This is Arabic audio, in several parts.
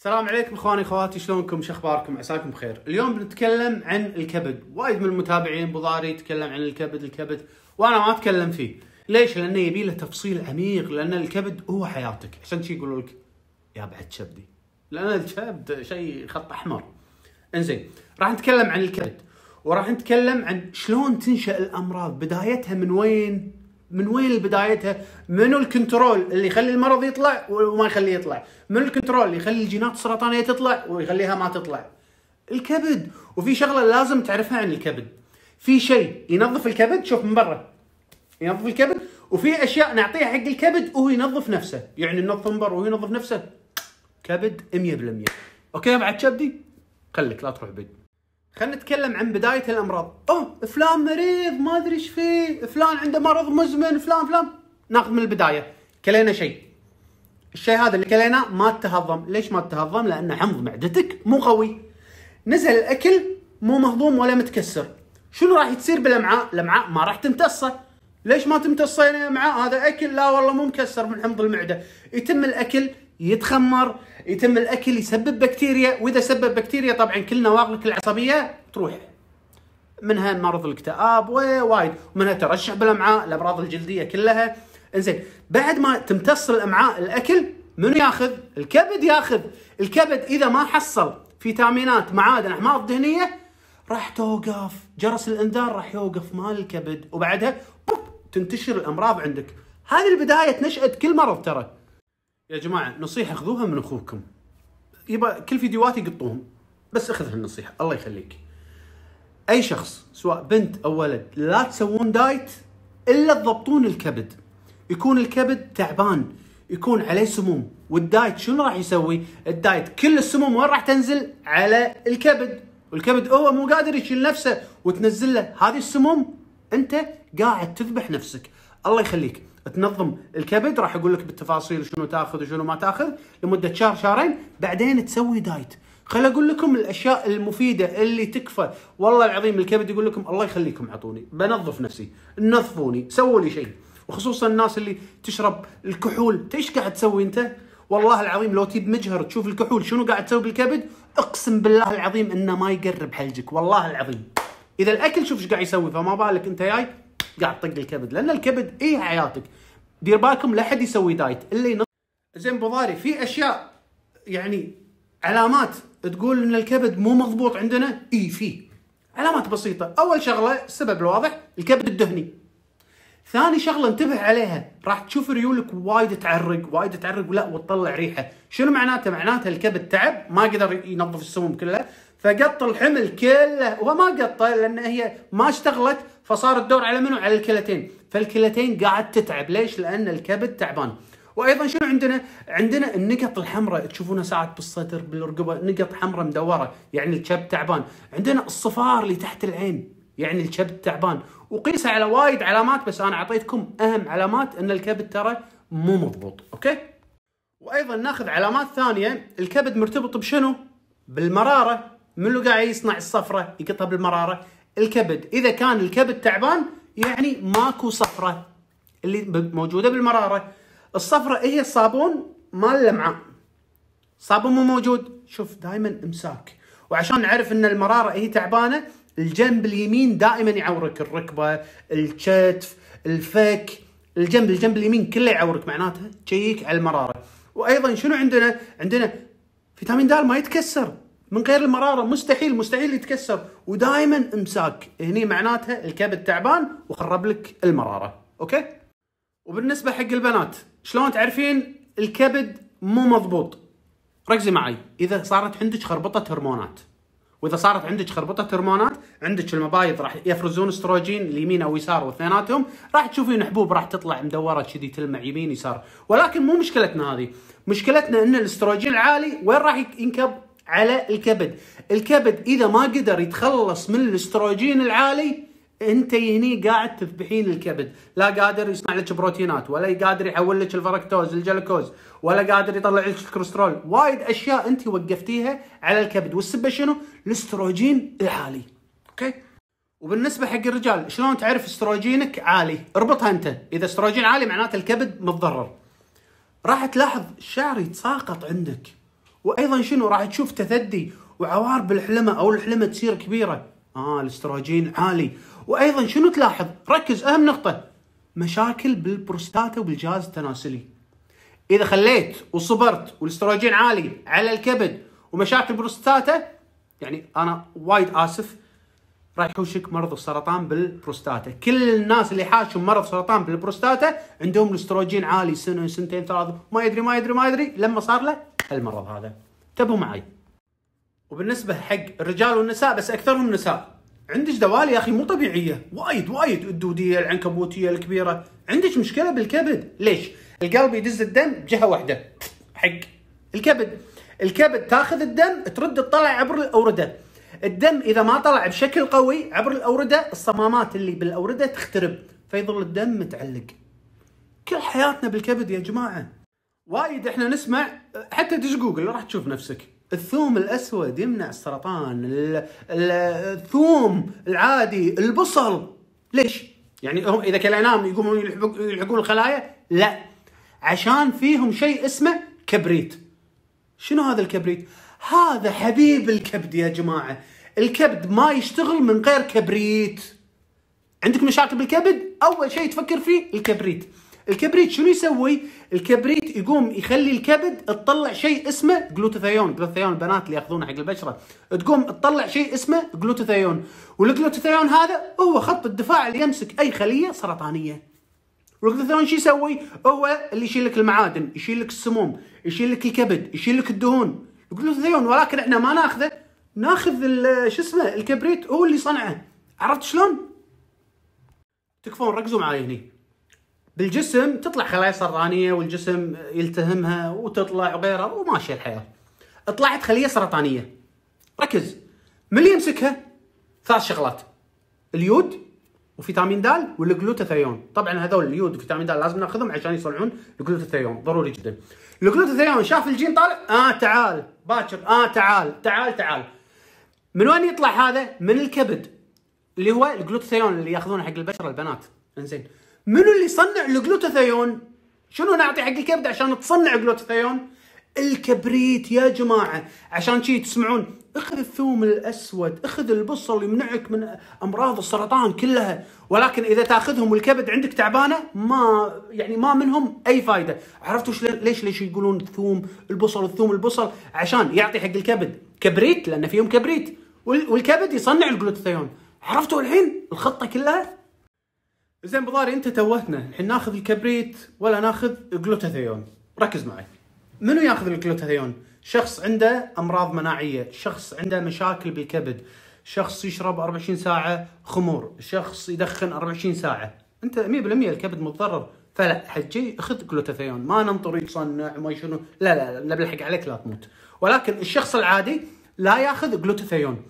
السلام عليكم اخواني اخواتي شلونكم شخباركم عساكم بخير اليوم بنتكلم عن الكبد وايد من المتابعين بضاري ضاري يتكلم عن الكبد الكبد وانا ما اتكلم فيه ليش لانه يبي له تفصيل عميق لان الكبد هو حياتك عشان شي يقولوا لك يا بعد كبدي لان الكبد شيء خط احمر انزين راح نتكلم عن الكبد وراح نتكلم عن شلون تنشا الامراض بدايتها من وين من وين بدايتها؟ منو الكنترول اللي يخلي المرض يطلع وما يخليه يطلع؟ منو الكنترول اللي يخلي الجينات السرطانيه تطلع ويخليها ما تطلع؟ الكبد وفي شغله لازم تعرفها عن الكبد. في شيء ينظف الكبد شوف من برا ينظف الكبد وفي اشياء نعطيها حق الكبد وهو ينظف نفسه، يعني ننظف من برا وهو ينظف نفسه كبد 100% اوكي بعد كبدي خليك لا تروح بيت خلينا نتكلم عن بدايه الامراض اوه فلان مريض ما ادري ايش فيه فلان عنده مرض مزمن فلان فلان ناخذ من البدايه كلينا شيء الشيء هذا اللي كليناه ما تهضم ليش ما تهضم لان حمض معدتك مو قوي نزل الاكل مو مهضوم ولا متكسر شنو راح تصير بالامعاء الامعاء ما راح تمتصه ليش ما تمتصه يا امعاء هذا اكل لا والله مو مكسر من حمض المعده يتم الاكل يتخمر يتم الاكل يسبب بكتيريا واذا سبب بكتيريا طبعا كل نواقلك العصبيه تروح منها مرض الاكتئاب ووايد ومنها ترشح بالامعاء الامراض الجلديه كلها انزين بعد ما تمتص الامعاء الاكل منو ياخذ؟ الكبد ياخذ الكبد اذا ما حصل فيتامينات معادن احماض دهنيه راح توقف جرس الانذار راح يوقف مال الكبد وبعدها تنتشر الامراض عندك هذه البدايه نشاه كل مرض ترى يا جماعه نصيحه خذوها من اخوكم يبا كل فيديوهاتي يقطوهم بس اخذ هالنصيحه الله يخليك اي شخص سواء بنت او ولد لا تسوون دايت الا تضبطون الكبد يكون الكبد تعبان يكون عليه سموم والدايت شنو راح يسوي الدايت كل السموم وين راح تنزل على الكبد والكبد هو مو قادر يشيل نفسه وتنزل له هذه السموم انت قاعد تذبح نفسك الله يخليك تنظم الكبد راح اقول لك بالتفاصيل شنو تاخذ وشنو ما تاخذ لمده شهر شهرين بعدين تسوي دايت خل اقول لكم الاشياء المفيده اللي تكفى والله العظيم الكبد يقول لكم الله يخليكم اعطوني بنظف نفسي نظفوني سووا لي شيء وخصوصا الناس اللي تشرب الكحول ايش قاعد تسوي انت والله العظيم لو تجيب مجهر تشوف الكحول شنو قاعد تسوي بالكبد اقسم بالله العظيم انه ما يقرب حلجك والله العظيم اذا الاكل شوف ايش قاعد يسوي فما بالك انت جاي قاعد طق الكبد لان الكبد ايه حياتك دير بالكم لا حد يسوي دايت الا ينط زين بضاري في اشياء يعني علامات تقول ان الكبد مو مضبوط عندنا اي في علامات بسيطه اول شغله السبب الواضح الكبد الدهني ثاني شغله انتبه عليها راح تشوف ريولك وايد تعرق وايد تعرق ولا وتطلع ريحه شنو معناته معناته الكبد تعب ما قدر ينظف السموم كلها فقط الحمل كله هو ما قطه لان هي ما اشتغلت فصار الدور على منو؟ على الكلتين، فالكلتين قاعد تتعب، ليش؟ لان الكبد تعبان. وايضا شنو عندنا؟ عندنا النقط الحمراء تشوفونها ساعات بالصدر بالرقبه نقط حمراء مدوره، يعني الكبد تعبان، عندنا الصفار اللي تحت العين، يعني الكبد تعبان، وقيسها على وايد علامات بس انا اعطيتكم اهم علامات ان الكبد ترى مو مضبوط، اوكي؟ وايضا ناخذ علامات ثانيه، الكبد مرتبط بشنو؟ بالمراره، من اللي قاعد يصنع الصفرة يقطها بالمرارة الكبد إذا كان الكبد تعبان يعني ماكو صفرة اللي موجودة بالمرارة الصفرة هي الصابون مال اللمعة صابون مو موجود شوف دائما امساك وعشان نعرف ان المرارة هي تعبانة الجنب اليمين دائما يعورك الركبة الكتف الفك الجنب الجنب اليمين كله يعورك معناته تشيك على المرارة وايضا شنو عندنا عندنا فيتامين د ما يتكسر من غير المراره مستحيل مستحيل يتكسر ودائما امساك هني معناتها الكبد تعبان وخرب لك المراره اوكي وبالنسبه حق البنات شلون تعرفين الكبد مو مضبوط ركزي معي اذا صارت عندك خربطه هرمونات واذا صارت عندك خربطه هرمونات عندك المبايض راح يفرزون استروجين اليمين او يسار واثنيناتهم راح تشوفين حبوب راح تطلع مدوره كذي تلمع يمين يسار ولكن مو مشكلتنا هذه مشكلتنا ان الاستروجين العالي وين راح ينكب على الكبد الكبد إذا ما قدر يتخلص من الاستروجين العالي انت هني قاعد تذبحين الكبد لا قادر يصنع لك بروتينات ولا قادر يحول لك الفركتوز الجلوكوز ولا قادر يطلع لك الكوليسترول وايد اشياء انت وقفتيها على الكبد والسبه شنو الاستروجين العالي اوكي وبالنسبه حق الرجال شلون تعرف استروجينك عالي اربطها انت اذا استروجين عالي معناته الكبد متضرر راح تلاحظ الشعر يتساقط عندك وايضا شنو راح تشوف تثدي وعوار بالحلمه او الحلمه تصير كبيره اه الاستروجين عالي وايضا شنو تلاحظ ركز اهم نقطه مشاكل بالبروستاتا وبالجهاز التناسلي اذا خليت وصبرت والاستروجين عالي على الكبد ومشاكل بروستاتا يعني انا وايد اسف راح يحوشك مرض السرطان بالبروستاتا كل الناس اللي حاشهم مرض سرطان بالبروستاتا عندهم الاستروجين عالي سنه سنتين ثلاثه ما يدري ما يدري ما يدري لما صار له هالمرض هذا انتبهوا معي وبالنسبه حق الرجال والنساء بس اكثرهم نساء عندك دوال يا اخي مو طبيعيه وايد وايد الدوديه العنكبوتيه الكبيره عندك مشكله بالكبد ليش القلب يدز الدم بجهه واحده حق الكبد الكبد تاخذ الدم ترد تطلع عبر الاورده الدم اذا ما طلع بشكل قوي عبر الاورده الصمامات اللي بالاورده تخترب فيظل الدم متعلق كل حياتنا بالكبد يا جماعه وايد احنا نسمع حتى دش جوجل راح تشوف نفسك الثوم الاسود يمنع السرطان الثوم العادي البصل ليش يعني هم اذا كان يقومون يلحقون الخلايا لا عشان فيهم شيء اسمه كبريت شنو هذا الكبريت هذا حبيب الكبد يا جماعه الكبد ما يشتغل من غير كبريت عندك مشاكل بالكبد اول شيء تفكر فيه الكبريت الكبريت شنو يسوي؟ الكبريت يقوم يخلي الكبد تطلع شيء اسمه جلوتوثيون، جلوتوثيون البنات اللي ياخذونه حق البشره، تقوم تطلع شيء اسمه جلوتوثيون، والجلوتوثيون هذا هو خط الدفاع اللي يمسك اي خليه سرطانيه. والجلوتوثيون شو يسوي؟ هو اللي يشيل لك المعادن، يشيل لك السموم، يشيل لك الكبد، يشيل لك الدهون، الجلوتوثيون ولكن احنا ما ناخذه ناخذ شو اسمه الكبريت هو اللي صنعه، عرفت شلون؟ تكفون ركزوا معي هني. بالجسم تطلع خلايا سرطانيه والجسم يلتهمها وتطلع وغيرها وماشيه الحياه. طلعت خليه سرطانيه. ركز من اللي يمسكها؟ ثلاث شغلات. اليود وفيتامين د والجلوتاثيون، طبعا هذول اليود وفيتامين د لازم ناخذهم عشان يصنعون الجلوتاثيون ضروري جدا. الجلوتاثيون شاف الجين طالع اه تعال باكر اه تعال تعال تعال. من وين يطلع هذا؟ من الكبد اللي هو الجلوتاثيون اللي ياخذونه حق البشره البنات. انزين. منو اللي صنع الجلوتاثيون شنو نعطي حق الكبد عشان تصنع جلوتاثيون الكبريت يا جماعه عشان شي تسمعون اخذ الثوم الاسود اخذ البصل يمنعك من امراض السرطان كلها ولكن اذا تاخذهم والكبد عندك تعبانه ما يعني ما منهم اي فائده عرفتوا ليش ليش يقولون الثوم البصل الثوم البصل عشان يعطي حق الكبد كبريت لان فيهم كبريت والكبد يصنع الجلوتاثيون عرفتوا الحين الخطه كلها زين بضاري انت توهتنا الحين ناخذ الكبريت ولا ناخذ جلوتاثيون ركز معي منو ياخذ الجلوتاثيون شخص عنده امراض مناعيه شخص عنده مشاكل بالكبد شخص يشرب 24 ساعه خمور شخص يدخن 24 ساعه انت 100% الكبد متضرر فلا حجي خذ جلوتاثيون ما ننطر يتصنع ما شنو لا لا لا عليك لا تموت ولكن الشخص العادي لا ياخذ جلوتاثيون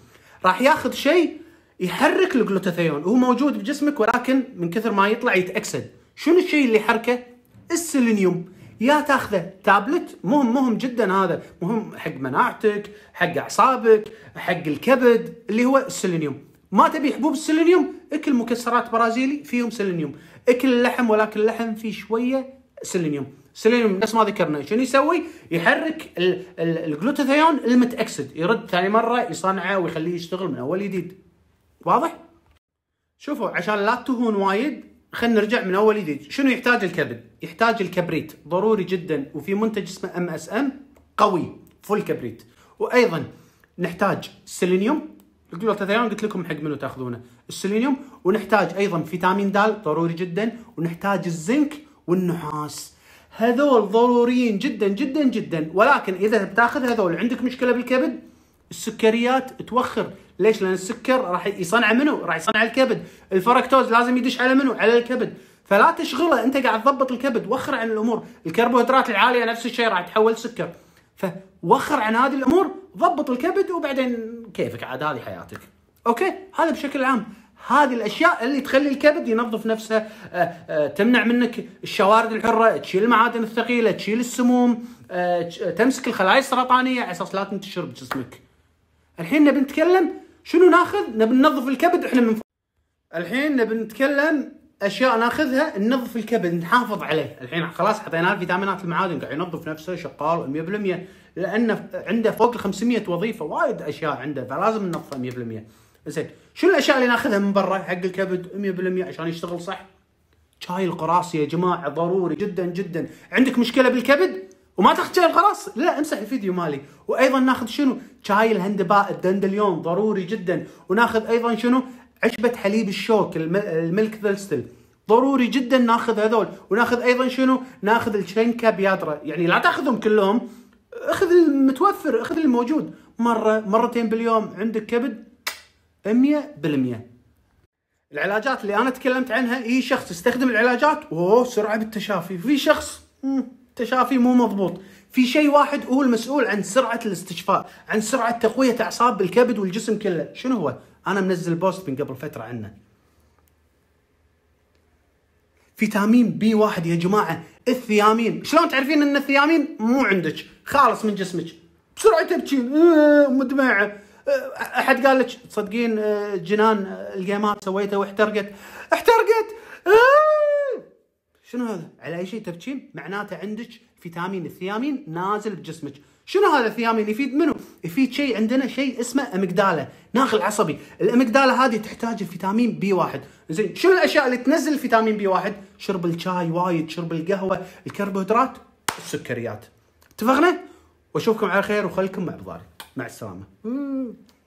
راح ياخذ شيء يحرك الجلوتاثيون هو موجود بجسمك ولكن من كثر ما يطلع يتأكسد شنو الشيء اللي يحركه السيلينيوم يا تاخذه تابلت مهم مهم جدا هذا مهم حق مناعتك حق اعصابك حق الكبد اللي هو السيلينيوم ما تبي حبوب السيلينيوم اكل مكسرات برازيلي فيهم سيلينيوم اكل اللحم ولكن اللحم فيه شويه سيلينيوم سيلينيوم نفس ما ذكرنا شنو يسوي؟ يحرك الجلوتاثيون المتاكسد يرد ثاني مره يصنعه ويخليه يشتغل من اول جديد واضح؟ شوفوا عشان لا تهون وايد خلينا نرجع من اول جديد شنو يحتاج الكبد؟ يحتاج الكبريت ضروري جدا وفي منتج اسمه ام اس ام قوي فول كبريت وايضا نحتاج سيلينيوم الجلوتاثيون قلت لكم حق منو تاخذونه السيلينيوم ونحتاج ايضا فيتامين د ضروري جدا ونحتاج الزنك والنحاس هذول ضروريين جدا جدا جدا ولكن اذا بتاخذ هذول عندك مشكله بالكبد السكريات توخر ليش؟ لان السكر راح يصنع منه؟ راح يصنع الكبد، الفركتوز لازم يدش على منه؟ على الكبد، فلا تشغله انت قاعد تضبط الكبد، وخر عن الامور، الكربوهيدرات العاليه نفس الشيء راح تحول سكر، فوخر عن هذه الامور، ضبط الكبد وبعدين كيفك عاد هذه حياتك. اوكي؟ هذا بشكل عام، هذه الاشياء اللي تخلي الكبد ينظف نفسه آه، آه، تمنع منك الشوارد الحره تشيل المعادن الثقيله تشيل السموم آه، تمسك الخلايا السرطانيه على اساس لا تنتشر بجسمك الحين نبي نتكلم شنو ناخذ؟ نبي ننظف الكبد احنا من فوق. الحين نبي نتكلم اشياء ناخذها ننظف الكبد نحافظ عليه، الحين خلاص حطينا فيتامينات المعادن قاعد ينظف نفسه شغال 100% لانه عنده فوق ال 500 وظيفه وايد اشياء عنده فلازم ننظفه 100%. زين، شنو الاشياء اللي ناخذها من برا حق الكبد 100% عشان يشتغل صح؟ شاي القراصي يا جماعه ضروري جدا جدا، عندك مشكله بالكبد؟ وما تختار خلاص لا امسح الفيديو مالي وايضا ناخذ شنو شاي الهندباء الدندليون ضروري جدا وناخذ ايضا شنو عشبه حليب الشوك الملك ثلستل ضروري جدا ناخذ هذول وناخذ ايضا شنو ناخذ الشنكه بيادرة يعني لا تاخذهم كلهم اخذ المتوفر اخذ الموجود مره مرتين باليوم عندك كبد 100% العلاجات اللي انا تكلمت عنها اي شخص استخدم العلاجات اوه سرعه بالتشافي في شخص تشافي مو مضبوط في شيء واحد هو المسؤول عن سرعه الاستشفاء عن سرعه تقويه اعصاب الكبد والجسم كله شنو هو انا منزل بوست من قبل فتره عنه فيتامين بي واحد يا جماعه الثيامين شلون تعرفين ان الثيامين مو عندك خالص من جسمك بسرعه أه، تبكين مدمعه أه، احد قال لك تصدقين أه، جنان الجيمات سويتها واحترقت احترقت شنو هذا؟ على اي شيء تبكين؟ معناته عندك فيتامين، الثيامين نازل بجسمك. شنو هذا الثيامين؟ يفيد منه؟ يفيد شيء عندنا شيء اسمه امجدالا، ناقل عصبي، الامجدالا هذه تحتاج الفيتامين بي واحد، زين شنو الاشياء اللي تنزل الفيتامين بي واحد؟ شرب الشاي وايد، شرب القهوه، الكربوهيدرات، السكريات. اتفقنا؟ واشوفكم على خير وخلكم مع بضاري، مع السلامه.